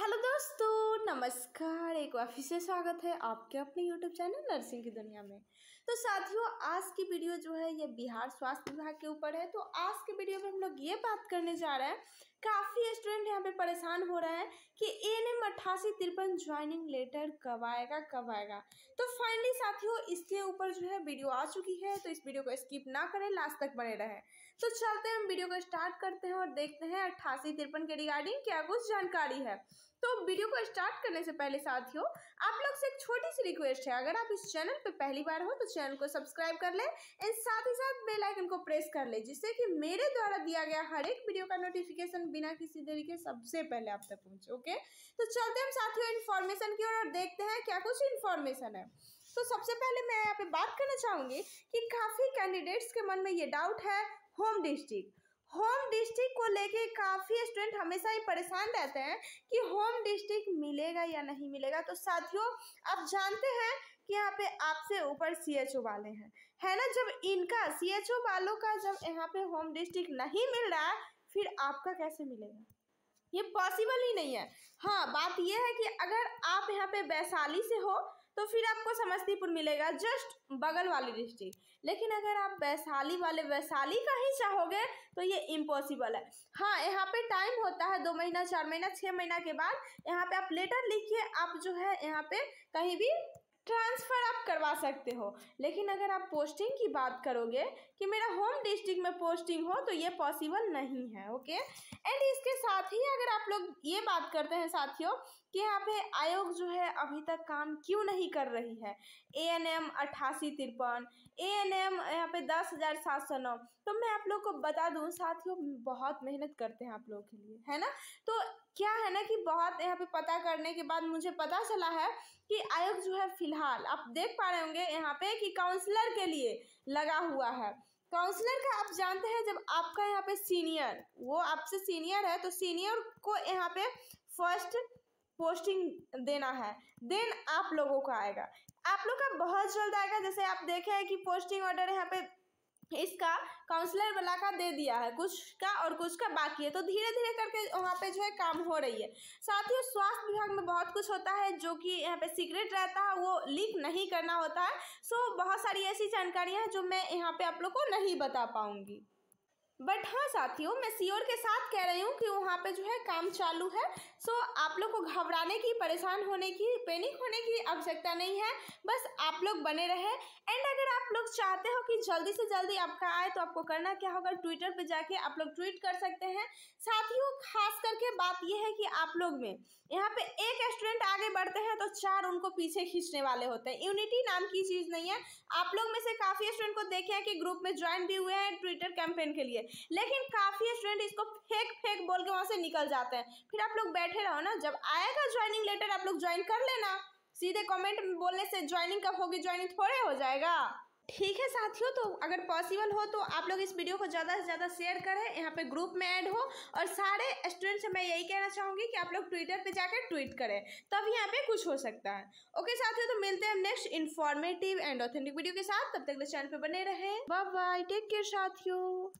hello दोस्तों नमस्कार एक बार फिर से स्वागत है आपके अपने यूट्यूब चैनल नर्सिंग की दुनिया में तो साथियों आज की वीडियो जो है ये बिहार स्वास्थ्य विभाग के ऊपर है तो आज के वीडियो में हम लोग ये बात करने जा रहे हैं काफ़ी स्टूडेंट यहाँ पे परेशान हो रहे हैं कि एन एम अट्ठासी तिरपन ज्वाइनिंग लेटर कब आएगा कब आएगा तो फाइनली साथियों इसके ऊपर जो है वीडियो आ चुकी है तो इस वीडियो को स्किप ना करें लास्ट तक बने रहें तो चलते हैं हम वीडियो को स्टार्ट करते हैं और देखते हैं अट्ठासी तिरपन के रिगार्डिंग क्या कुछ जानकारी है तो वीडियो को स्टार्ट करने से पहले साथियों आप लोग से एक छोटी सी रिक्वेस्ट है अगर आप इस चैनल पर पहली बार हो तो चैनल को सब्सक्राइब कर ले एंड साथ ही साथ बेल आइकन को प्रेस कर ले जिससे कि मेरे द्वारा दिया गया हर एक वीडियो का नोटिफिकेशन बिना किसी देरी के सबसे पहले आप तक पहुंचे ओके तो चलते हम साथियों इन्फॉर्मेशन की ओर और देखते हैं क्या कुछ इन्फॉर्मेशन है तो सबसे पहले मैं यहाँ पे बात करना चाहूँगी कि काफ़ी कैंडिडेट्स के मन में ये डाउट है होम डिस्ट्रिक्ट होम डिस्ट्रिक्ट को लेके काफ़ी स्टूडेंट हमेशा ही परेशान रहते हैं कि होम डिस्ट्रिक्ट मिलेगा या नहीं मिलेगा तो साथियों आप जानते हैं कि यहाँ पे आपसे ऊपर सी एच ओ वाले हैं है ना जब इनका सी एच ओ वालों का जब यहाँ पे होम डिस्ट्रिक्ट नहीं मिल रहा है फिर आपका कैसे मिलेगा ये पॉसिबल ही नहीं है हाँ बात यह है कि अगर आप यहाँ पे वैशाली से हो तो फिर आपको समस्तीपुर मिलेगा जस्ट बगल वाली डिस्ट्रिक्ट लेकिन अगर आप वैशाली वाले वैशाली का ही चाहोगे तो ये इम्पॉसिबल है हाँ यहाँ पे टाइम होता है दो महीना चार महीना छः महीना के बाद यहाँ पे आप लेटर लिखिए आप जो है यहाँ पे कहीं भी ट्रांसफ़र आप करवा सकते हो लेकिन अगर आप पोस्टिंग की बात करोगे कि मेरा होम डिस्ट्रिक्ट में पोस्टिंग हो तो ये पॉसिबल नहीं है ओके एंड इसके साथ ही अगर आप लोग ये बात करते हैं साथियों कि यहाँ पे आयोग जो है अभी तक काम क्यों नहीं कर रही है ए एन एम अट्ठासी तिरपन ए एन एम यहाँ पे दस हज़ार सात सौ नौ तो मैं आप लोग को बता दूँ साथियों बहुत मेहनत करते हैं आप लोगों के लिए है ना तो क्या है ना कि बहुत यहाँ पे पता करने के बाद मुझे पता चला है कि आयोग जो है फिलहाल आप देख पा रहे होंगे यहाँ पे कि काउंसलर के लिए लगा हुआ है काउंसलर का आप जानते हैं जब आपका यहाँ पे सीनियर वो आपसे सीनियर है तो सीनियर को यहाँ पे फर्स्ट पोस्टिंग देना है देन आप लोगों का आएगा आप लोग का बहुत जल्द आएगा जैसे आप देखे हैं कि पोस्टिंग ऑर्डर यहाँ पे इसका काउंसलर बनाकर दे दिया है कुछ का और कुछ का बाकी है तो धीरे धीरे करके वहाँ पे जो है काम हो रही है साथ ही स्वास्थ्य विभाग में बहुत कुछ होता है जो कि यहाँ पे सीक्रेट रहता है वो लीक नहीं करना होता है सो बहुत सारी ऐसी जानकारियाँ हैं जो मैं यहाँ पे आप लोग को नहीं बता पाऊँगी बट हाँ साथियों मैं सीओर के साथ कह रही हूँ कि वहाँ पे जो है काम चालू है सो आप लोग को घबराने की परेशान होने की पैनिक होने की आवश्यकता नहीं है बस आप लोग बने रहे एंड अगर आप लोग चाहते हो कि जल्दी से जल्दी आपका आए तो आपको करना क्या होगा ट्विटर पर जाके आप लोग ट्वीट कर सकते हैं साथियों खास करके बात यह है कि आप लोग में यहाँ पे एक स्टूडेंट आगे बढ़ते हैं तो चार उनको पीछे खींचने वाले होते हैं यूनिटी नाम की चीज़ नहीं है आप लोग में से काफ़ी स्टूडेंट को देखे हैं कि ग्रुप में ज्वाइन भी हुए हैं ट्विटर कैंपेन के लिए लेकिन काफ़ी स्टूडेंट इसको फेक फेक बोल के वहाँ से निकल जाते हैं फिर आप लोग बैठे रहो ना जब आएगा ज्वाइनिंग लेटर आप लोग ज्वाइन कर लेना सीधे कमेंट बोलने से ज्वाइनिंग कब होगी ज्वाइनिंग थोड़े हो जाएगा ठीक है साथियों तो अगर पॉसिबल हो तो आप लोग इस वीडियो को ज़्यादा से ज़्यादा शेयर करें यहाँ पे ग्रुप में ऐड हो और सारे स्टूडेंट्स से मैं यही कहना चाहूँगी कि आप लोग ट्विटर पे जाकर ट्वीट करें तब यहाँ पे कुछ हो सकता है ओके साथियों तो मिलते हैं next informative and authentic video के साथ तब तक तो चैनल पर बने रहें बाय टेक केयर साथियों